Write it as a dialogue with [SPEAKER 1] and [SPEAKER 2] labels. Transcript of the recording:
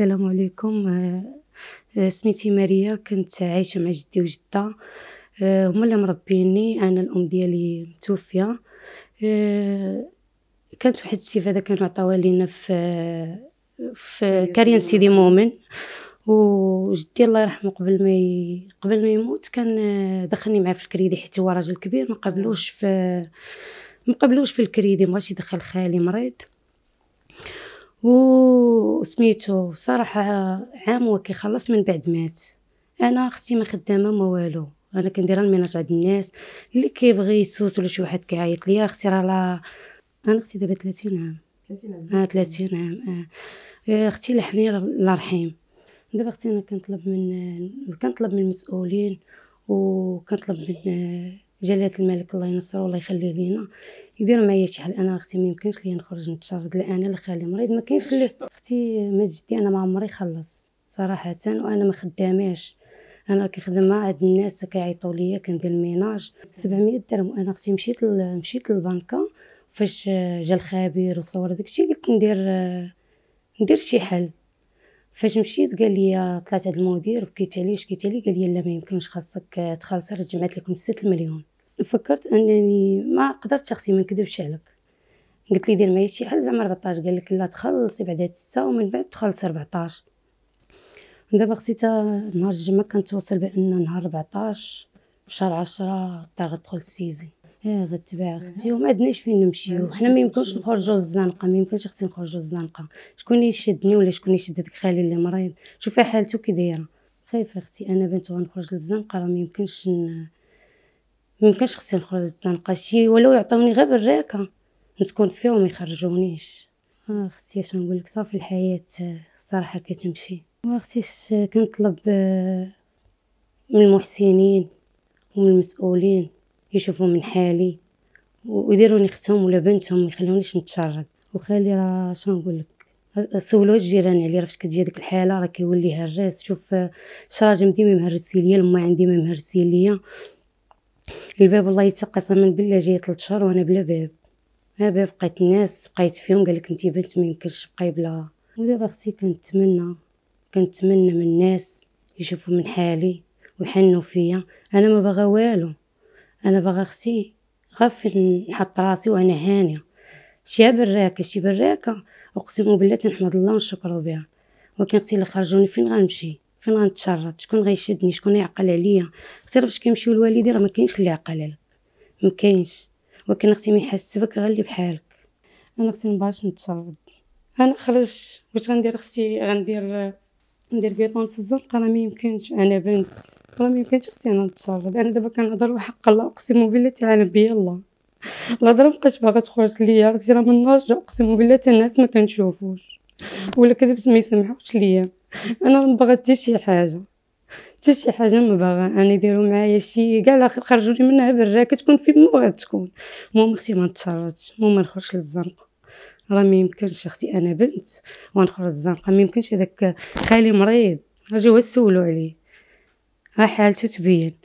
[SPEAKER 1] السلام عليكم آه، آه، سميتي ماريا كنت عايشه مع جدي وجده آه، هما اللي مربيني انا الام ديالي متوفيه كانت واحد السيف هذا كانوا عطاوها لينا في في كاريان سيدي مؤمن وجدي الله يرحمه قبل ما ي... قبل ما يموت كان دخلني معاه في الكريدي حيت هو راجل كبير ما قبلوش في ما قبلوش في الكريدي ما يدخل خالي مريض وسميتو صراحة عام هو كيخلص من بعد مات انا اختي ما خدامه ما والو انا كندير الميناج عند الناس اللي كيبغي يسوت ولا شي واحد كيعيط ليا اختي راه لا انا اختي دابا 30 عام 30 عام اه 30 عام اه إيه، اختي الحنين الله رحيم دابا اختي انا كنطلب من كنطلب من المسؤولين وكنطلب من جلالة الملك الله ينصره الله يخليه لينا يدير معايا شي حل انا اختي ما يمكنش لي نخرج نتشرد لا انا لا خالي مريض ما كاينش لي اختي مات جدي انا ما عمري خلص صراحه وانا ما خداماش انا كنخدم مع هاد الناس كيعيطوا ليا كندير الميناج 700 درهم وانا اختي مشيت مشيت للبنكه فاش جا الخبير وصور داكشي قلت ندير ندير شي حل فاش مشيت قال لي طلعت عند المدير وبكيت عليه واش عليه قال لي لا ما يمكنش خاصك تخلصي راه جمعت لكم 6 مليون فكرت انني ما قدرت شخصي ما نكذبش عليك قلت لي دير معايا شي حل زعما 14 قال لك لا تخلصي بعدا 6 ومن بعد تخلصي 14 دابا خصيتا نهار الجمعه كنتوصل بان نهار 14 في شهر 10 تاع تدخل السيزي ايه غتباع اختي وما عندناش فين نمشيو حنا ما يمكنش نخرجوا للزنقه ما يمكنش اختي نخرجوا للزنقه شكون يشدني ولا شكون يشد داك خالي اللي مريض شوفي حالته كي دايره خايفه اختي انا بنت غنخرج للزنقه راه ما يمكنش ن... ما يمكنش اختي نخرج للزنقه شي ولو يعطوني غير بالراكه نسكن فيه وما يخرجونيش آه، اختي اش نقول لك صافي الحياه صراحه كتمشي واختي كنطلب آه، من المحسنين ومن المسؤولين يشوفوا من حالي ويديروني اختهم ولا بنتهم ما يخلونيش نتشرد وخالي راه شنو نقول لك سولوا الجيران عليه فاش كتجي ديك الحاله راه كيولي هرس شوف شراجم ديما مهرسي ليا الماء عندي ما مهرسي ليا الباب الله يتقسم من بالله جاي 3 شهور وانا بلا باب ما باب بقيت الناس بقيت فيهم قالك انت بنت ما يمكنش تبقاي بلا ودابا اختي كنتمنى كنتمنى من الناس يشوفوا من حالي ويحنوا فيا انا ما باغا والو انا بغا اختي غفل نحط راسي وانا هانيه شي براكه شي براكه اقسم بالله تنحمد الله ونشكرو بها ولكن اختي اللي خرجوني فين غنمشي فين غنتشرط شكون غيشدني شكون يعقل عليا اختي باش كيمشيو الوالدين راه ما كاينش اللي يعقل عليك ما كاينش ولكن اختي ما يحسبك غير اللي بحالك انا اختي ما نتشرد انا خرجت واش غندير اختي غندير ندير كيطون في الزنقه راه ما يمكنش انا بنت راه ما يمكنش اختي انا نتشرد انا دابا كنهضر وحق الله اقسم بالله تعالى بيا الله الهضره مبقاش باغا تخرج ليا راك راه من نرجع اقسم بالله حتى الناس ما كنشوفوش ولا كذبت ما يسمحوش ليا انا ما باغا حتى شي حاجه حتى شي حاجه ما باغا انا يديروا معايا شي كاع خرجوا خرجوني منها بالراكه تكون فين ما بغات تكون المهم اختي ما نتشردش المهم ما نخرجش للزنقه راه ما يمكنش اختي انا بنت ونخرج الزنقه ما يمكنش هذاك خالي مريض اجيو سولوا عليه ها حالته تبين